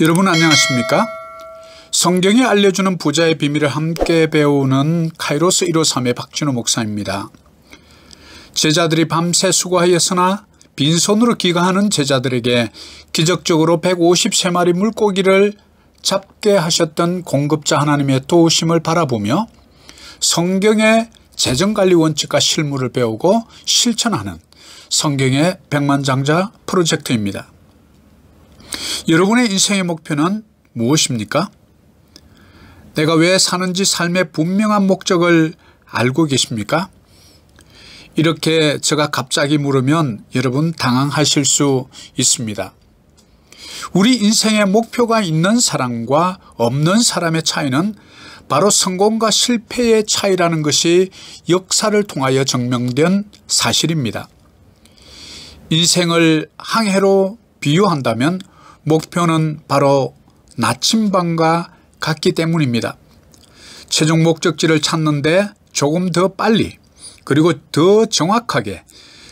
여러분 안녕하십니까? 성경이 알려주는 부자의 비밀을 함께 배우는 카이로스 153의 박진호 목사입니다. 제자들이 밤새 수고하였으나 빈손으로 귀가하는 제자들에게 기적적으로 153마리 물고기를 잡게 하셨던 공급자 하나님의 도우심을 바라보며 성경의 재정관리 원칙과 실무를 배우고 실천하는 성경의 백만장자 프로젝트입니다. 여러분의 인생의 목표는 무엇입니까? 내가 왜 사는지 삶의 분명한 목적을 알고 계십니까? 이렇게 제가 갑자기 물으면 여러분 당황하실 수 있습니다. 우리 인생의 목표가 있는 사람과 없는 사람의 차이는 바로 성공과 실패의 차이라는 것이 역사를 통하여 증명된 사실입니다. 인생을 항해로 비유한다면 목표는 바로 나침반과 같기 때문입니다. 최종 목적지를 찾는데 조금 더 빨리 그리고 더 정확하게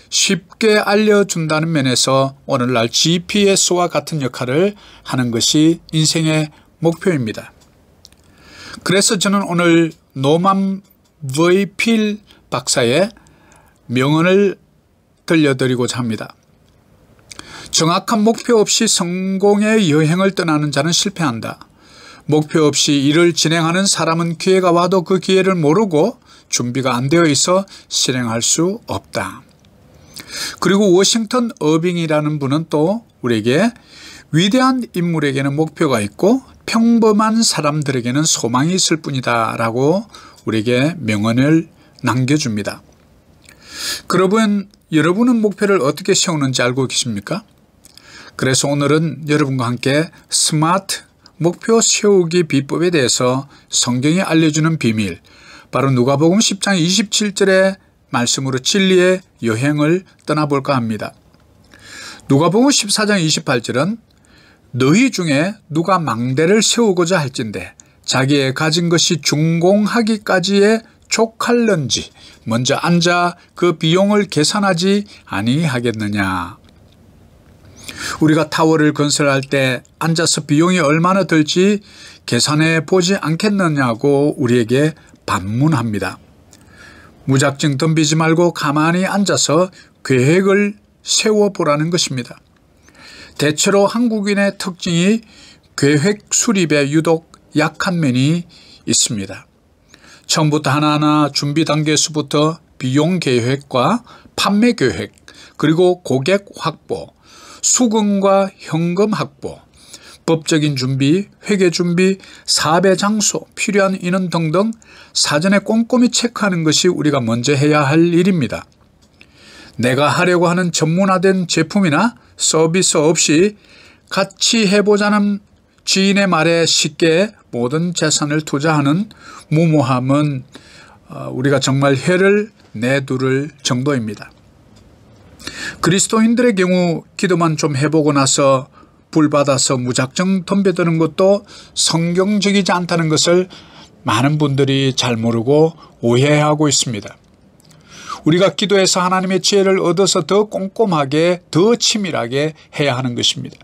쉽게 알려준다는 면에서 오늘날 GPS와 같은 역할을 하는 것이 인생의 목표입니다. 그래서 저는 오늘 노맘 브이필 박사의 명언을 들려드리고자 합니다. 정확한 목표 없이 성공의 여행을 떠나는 자는 실패한다. 목표 없이 일을 진행하는 사람은 기회가 와도 그 기회를 모르고 준비가 안 되어 있어 실행할 수 없다. 그리고 워싱턴 어빙이라는 분은 또 우리에게 위대한 인물에게는 목표가 있고 평범한 사람들에게는 소망이 있을 뿐이다 라고 우리에게 명언을 남겨줍니다. 그러면 여러분은 목표를 어떻게 세우는지 알고 계십니까? 그래서 오늘은 여러분과 함께 스마트 목표 세우기 비법에 대해서 성경이 알려주는 비밀 바로 누가복음 10장 27절의 말씀으로 진리의 여행을 떠나볼까 합니다. 누가복음 14장 28절은 너희 중에 누가 망대를 세우고자 할진대 자기의 가진 것이 중공하기까지의 족할런지 먼저 앉아 그 비용을 계산하지 아니하겠느냐. 우리가 타워를 건설할 때 앉아서 비용이 얼마나 들지 계산해 보지 않겠느냐고 우리에게 반문합니다. 무작정 덤비지 말고 가만히 앉아서 계획을 세워보라는 것입니다. 대체로 한국인의 특징이 계획 수립에 유독 약한 면이 있습니다. 처음부터 하나하나 준비 단계에서부터 비용 계획과 판매 계획, 그리고 고객 확보, 수금과 현금 확보, 법적인 준비, 회계 준비, 사배 장소, 필요한 인원 등등 사전에 꼼꼼히 체크하는 것이 우리가 먼저 해야 할 일입니다. 내가 하려고 하는 전문화된 제품이나 서비스 없이 같이 해보자는 지인의 말에 쉽게 모든 재산을 투자하는 무모함은 어, 우리가 정말 해를 내두를 정도입니다. 그리스도인들의 경우 기도만 좀 해보고 나서 불받아서 무작정 덤벼드는 것도 성경적이지 않다는 것을 많은 분들이 잘 모르고 오해하고 있습니다. 우리가 기도해서 하나님의 지혜를 얻어서 더 꼼꼼하게 더 치밀하게 해야 하는 것입니다.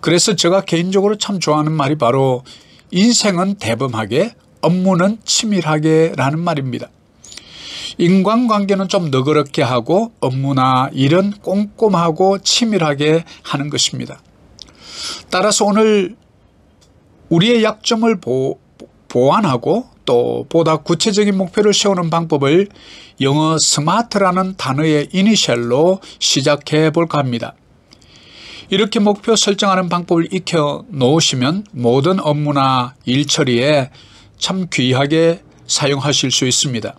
그래서 제가 개인적으로 참 좋아하는 말이 바로 인생은 대범하게 업무는 치밀하게 라는 말입니다. 인간관계는 좀 너그럽게 하고 업무나 일은 꼼꼼하고 치밀하게 하는 것입니다. 따라서 오늘 우리의 약점을 보, 보완하고 또 보다 구체적인 목표를 세우는 방법을 영어 스마트라는 단어의 이니셜로 시작해 볼까 합니다. 이렇게 목표 설정하는 방법을 익혀 놓으시면 모든 업무나 일 처리에 참 귀하게 사용하실 수 있습니다.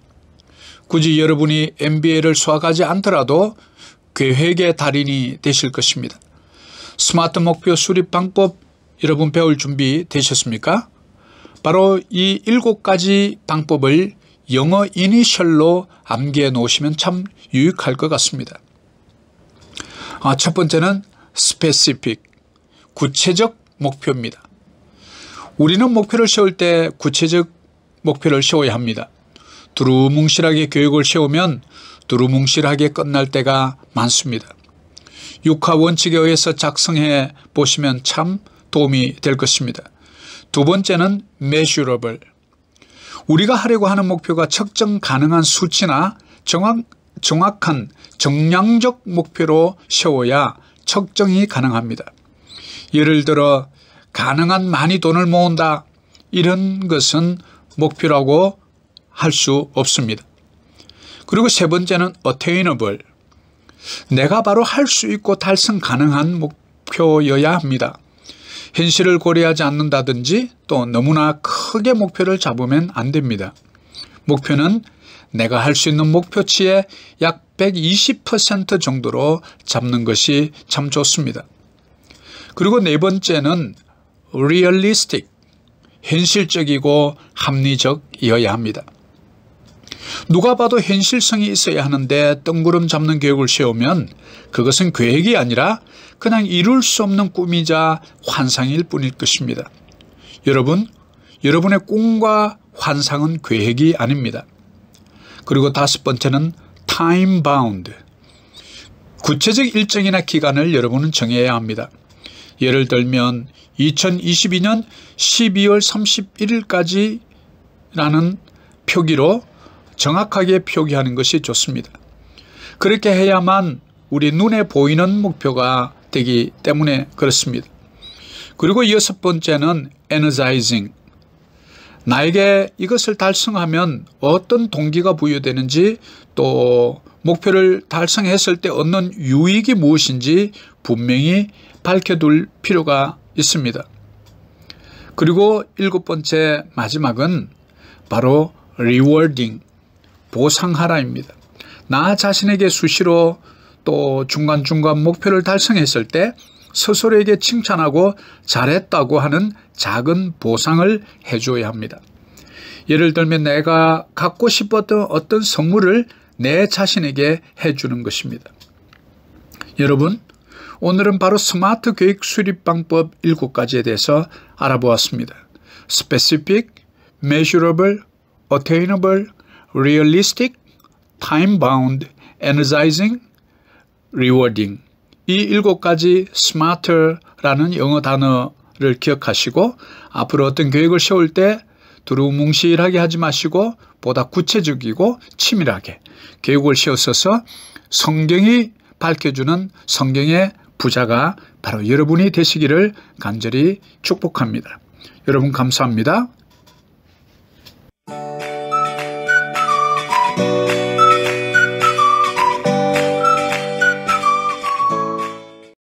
굳이 여러분이 MBA를 수학하지 않더라도 계획의 달인이 되실 것입니다. 스마트 목표 수립 방법 여러분 배울 준비 되셨습니까? 바로 이7 가지 방법을 영어 이니셜로 암기해 놓으시면 참 유익할 것 같습니다. 아, 첫 번째는 specific, 구체적 목표입니다. 우리는 목표를 세울 때 구체적 목표를 세워야 합니다. 두루뭉실하게 교육을 세우면 두루뭉실하게 끝날 때가 많습니다. 육하 원칙에 의해서 작성해 보시면 참 도움이 될 것입니다. 두 번째는 m 슈 a s 우리가 하려고 하는 목표가 측정 가능한 수치나 정확, 정확한 정량적 목표로 세워야 측정이 가능합니다. 예를 들어 가능한 많이 돈을 모은다 이런 것은 목표라고 할수 없습니다. 그리고 세 번째는 어테인업을 내가 바로 할 수 있고 달성 가능한 목표여야 합니다. 현실을 고려하지 않는다든지 또 너무나 크게 목표를 잡으면 안 됩니다. 목표는 내가 할 수 있는 목표치의 약 120% 정도로 잡는 것이 참 좋습니다. 그리고 네 번째는 realistic, 현실적이고 합리적이어야 합니다. 누가 봐도 현실성이 있어야 하는데 뜬구름 잡는 계획을 세우면 그것은 계획이 아니라 그냥 이룰 수 없는 꿈이자 환상일 뿐일 것입니다. 여러분, 여러분의 꿈과 환상은 계획이 아닙니다. 그리고 다섯 번째는 time bound. 구체적 일정이나 기간을 여러분은 정해야 합니다. 예를 들면 2022년 12월 31일까지라는 표기로 정확하게 표기하는 것이 좋습니다. 그렇게 해야만 우리 눈에 보이는 목표가 되기 때문에 그렇습니다. 그리고 여섯 번째는 energizing. 나에게 이것을 달성하면 어떤 동기가 부여되는지 또 목표를 달성했을 때 얻는 유익이 무엇인지 분명히 밝혀둘 필요가 있습니다. 그리고 일곱 번째 마지막은 바로 rewarding. 보상하라입니다. 나 자신에게 수시로 또 중간중간 목표를 달성했을 때 스스로에게 칭찬하고 잘했다고 하는 작은 보상을 해줘야 합니다. 예를 들면 내가 갖고 싶었던 어떤 선물을 내 자신에게 해주는 것입니다. 여러분, 오늘은 바로 스마트 교육 수립 방법 7가지에 대해서 알아보았습니다. Specific, Measurable, Attainable, realistic, time-bound, energizing, rewarding. 이 일곱 가지 smarter라는 영어 단어를 기억하시고 앞으로 어떤 계획을 세울 때 두루뭉실하게 하지 마시고 보다 구체적이고 치밀하게 계획을 세웠어서 성경이 밝혀주는 성경의 부자가 바로 여러분이 되시기를 간절히 축복합니다. 여러분 감사합니다.